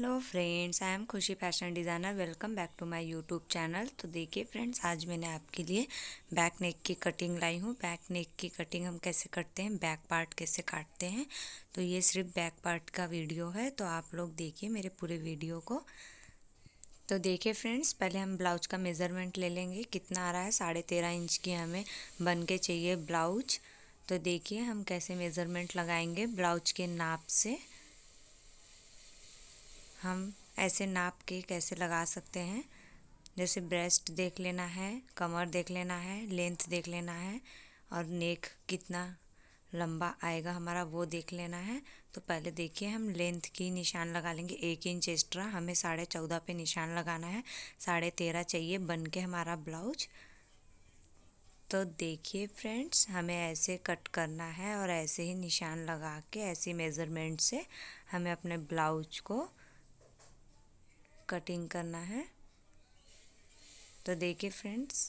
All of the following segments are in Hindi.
hello friends I am Khushi fashion designer welcome back to my YouTube channel तो देखिए फ्रेंड्स आज मैंने आपके लिए बैक नेक की कटिंग लाई हूँ बैक नेक की कटिंग हम कैसे करते हैं बैक पार्ट कैसे काटते हैं तो ये सिर्फ बैक पार्ट का वीडियो है तो आप लोग देखिए मेरे पूरे वीडियो को तो देखिए फ्रेंड्स पहले हम ब्लाउज का मेज़रमेंट ले लेंगे कितना आ रहा है साढ़े तेरह इंच की हमें बन के चाहिए ब्लाउज तो देखिए हम कैसे मेज़रमेंट लगाएंगे ब्लाउज के नाप से हम ऐसे नाप के कैसे लगा सकते हैं जैसे ब्रेस्ट देख लेना है कमर देख लेना है लेंथ देख लेना है और नेक कितना लंबा आएगा हमारा वो देख लेना है तो पहले देखिए हम लेंथ की निशान लगा लेंगे एक इंच एक्स्ट्रा हमें साढ़े चौदह पे निशान लगाना है साढ़े तेरह चाहिए बन के हमारा ब्लाउज तो देखिए फ्रेंड्स हमें ऐसे कट करना है और ऐसे ही निशान लगा के ऐसी मेज़रमेंट से हमें अपने ब्लाउज को कटिंग करना है तो देखिए फ्रेंड्स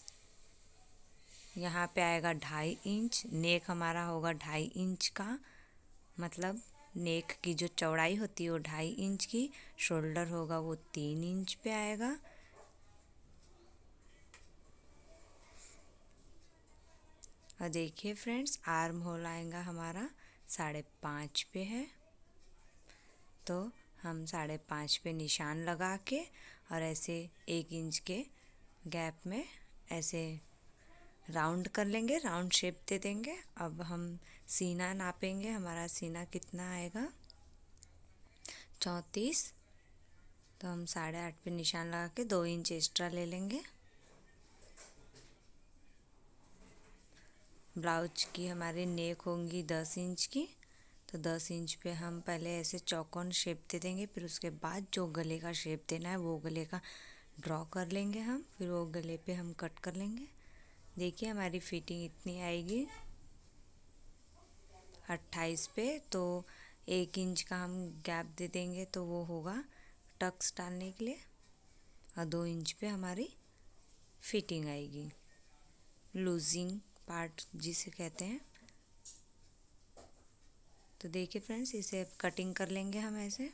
यहाँ पे आएगा ढाई इंच नेक हमारा होगा ढाई इंच का मतलब नेक की जो चौड़ाई होती है वो ढाई इंच की शोल्डर होगा वो तीन इंच पे आएगा और देखिए फ्रेंड्स आर्म होल आएगा हमारा साढ़े पाँच पे है तो हम साढ़े पाँच पे निशान लगा के और ऐसे एक इंच के गैप में ऐसे राउंड कर लेंगे राउंड शेप दे देंगे अब हम सीना नापेंगे हमारा सीना कितना आएगा चौंतीस तो हम साढ़े आठ पे निशान लगा के दो इंच एक्स्ट्रा ले लेंगे ब्लाउज की हमारी नेक होंगी दस इंच की तो दस इंच पे हम पहले ऐसे चौकोन शेप दे देंगे फिर उसके बाद जो गले का शेप देना है वो गले का ड्रॉ कर लेंगे हम फिर वो गले पे हम कट कर लेंगे देखिए हमारी फिटिंग इतनी आएगी अट्ठाईस पे तो एक इंच का हम गैप दे देंगे तो वो होगा टक्स डालने के लिए और दो इंच पे हमारी फिटिंग आएगी लूजिंग पार्ट जिसे कहते हैं तो देखिए फ्रेंड्स इसे कटिंग कर लेंगे हम ऐसे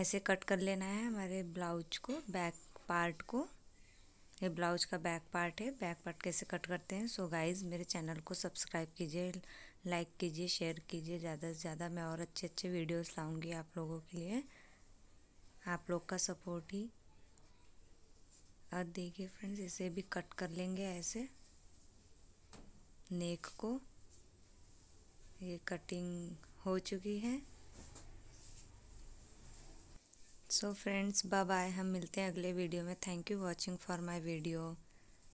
ऐसे कट कर लेना है हमारे ब्लाउज को बैक पार्ट को ये ब्लाउज का बैक पार्ट है बैक पार्ट कैसे कट करते हैं सो गाइस मेरे चैनल को सब्सक्राइब कीजिए लाइक कीजिए शेयर कीजिए ज़्यादा से ज़्यादा मैं और अच्छे अच्छे वीडियोस लाऊंगी आप लोगों के लिए आप लोग का सपोर्ट ही अब देखिए फ्रेंड्स इसे भी कट कर लेंगे ऐसे नेक को ये कटिंग हो चुकी है सो फ्रेंड्स बाय बाय हम मिलते हैं अगले वीडियो में thank you watching for my video